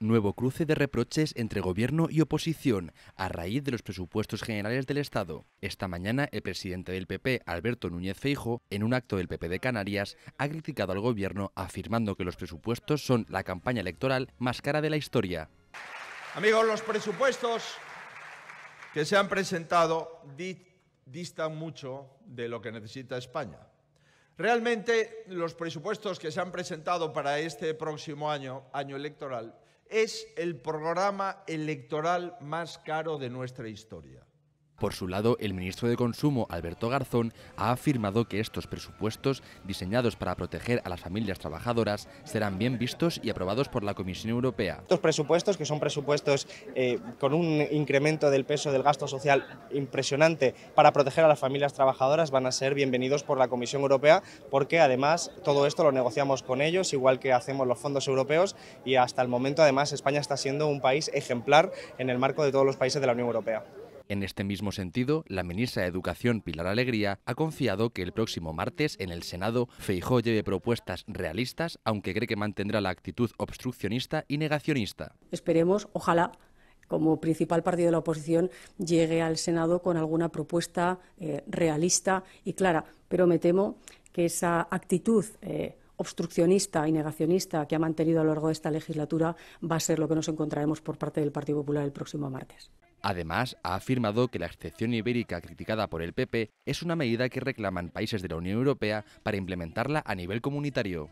Nuevo cruce de reproches entre gobierno y oposición a raíz de los presupuestos generales del Estado. Esta mañana el presidente del PP, Alberto Núñez Feijo, en un acto del PP de Canarias, ha criticado al gobierno afirmando que los presupuestos son la campaña electoral más cara de la historia. Amigos, los presupuestos que se han presentado distan mucho de lo que necesita España. Realmente los presupuestos que se han presentado para este próximo año, año electoral, es el programa electoral más caro de nuestra historia. Por su lado, el ministro de Consumo, Alberto Garzón, ha afirmado que estos presupuestos, diseñados para proteger a las familias trabajadoras, serán bien vistos y aprobados por la Comisión Europea. Estos presupuestos, que son presupuestos eh, con un incremento del peso del gasto social impresionante para proteger a las familias trabajadoras, van a ser bienvenidos por la Comisión Europea, porque además todo esto lo negociamos con ellos, igual que hacemos los fondos europeos, y hasta el momento además España está siendo un país ejemplar en el marco de todos los países de la Unión Europea. En este mismo sentido, la ministra de Educación, Pilar Alegría, ha confiado que el próximo martes en el Senado Feijóo lleve propuestas realistas, aunque cree que mantendrá la actitud obstruccionista y negacionista. Esperemos, ojalá, como principal partido de la oposición llegue al Senado con alguna propuesta eh, realista y clara. Pero me temo que esa actitud eh, obstruccionista y negacionista que ha mantenido a lo largo de esta legislatura va a ser lo que nos encontraremos por parte del Partido Popular el próximo martes. Además, ha afirmado que la excepción ibérica criticada por el PP es una medida que reclaman países de la Unión Europea para implementarla a nivel comunitario.